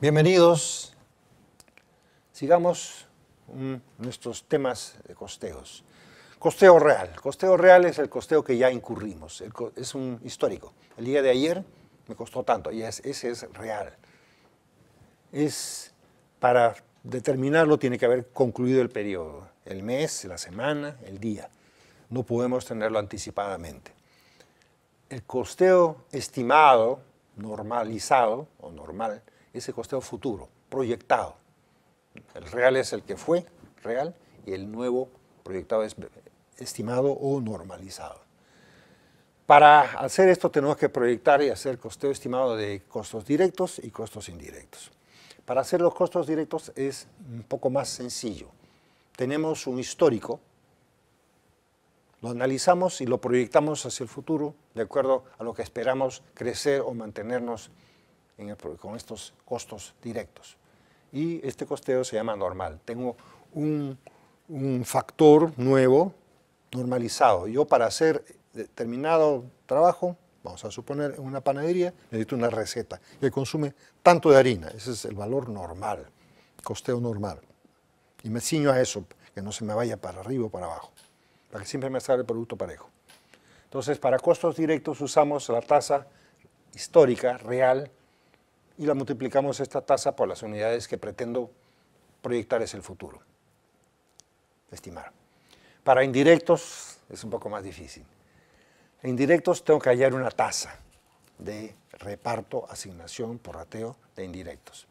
Bienvenidos. Sigamos nuestros temas de costeos. Costeo real. Costeo real es el costeo que ya incurrimos. Es un histórico. El día de ayer me costó tanto y ese es real. Es para determinarlo tiene que haber concluido el periodo, el mes, la semana, el día. No podemos tenerlo anticipadamente. El costeo estimado, normalizado o normal, ese costeo futuro, proyectado. El real es el que fue real y el nuevo proyectado es estimado o normalizado. Para hacer esto tenemos que proyectar y hacer costeo estimado de costos directos y costos indirectos. Para hacer los costos directos es un poco más sencillo. Tenemos un histórico, lo analizamos y lo proyectamos hacia el futuro de acuerdo a lo que esperamos crecer o mantenernos con estos costos directos. Y este costeo se llama normal. Tengo un, un factor nuevo normalizado. Yo para hacer determinado trabajo, vamos a suponer en una panadería, necesito una receta que consume tanto de harina. Ese es el valor normal, costeo normal. Y me ciño a eso, que no se me vaya para arriba o para abajo, para que siempre me salga el producto parejo. Entonces, para costos directos usamos la tasa histórica real y la multiplicamos esta tasa por las unidades que pretendo proyectar es el futuro, estimar. Para indirectos es un poco más difícil. indirectos tengo que hallar una tasa de reparto, asignación, por rateo de indirectos.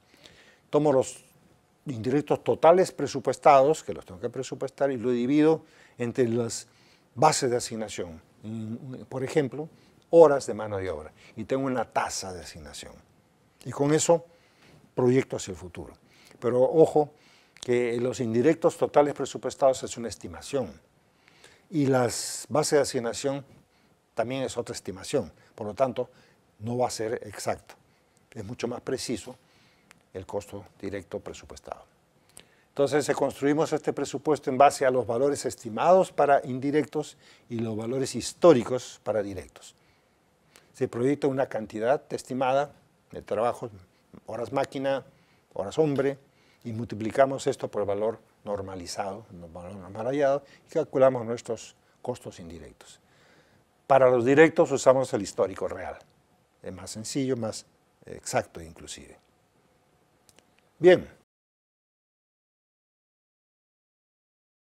Tomo los indirectos totales presupuestados, que los tengo que presupuestar, y lo divido entre las bases de asignación. Por ejemplo, horas de mano de obra. Y tengo una tasa de asignación. Y con eso proyecto hacia el futuro. Pero ojo, que los indirectos totales presupuestados es una estimación. Y las bases de asignación también es otra estimación. Por lo tanto, no va a ser exacto. Es mucho más preciso el costo directo presupuestado. Entonces, se eh, construimos este presupuesto en base a los valores estimados para indirectos y los valores históricos para directos. Se proyecta una cantidad estimada de trabajo, horas máquina, horas hombre, y multiplicamos esto por el valor normalizado, el valor normalizado, y calculamos nuestros costos indirectos. Para los directos usamos el histórico real, es más sencillo, más exacto inclusive. Bien,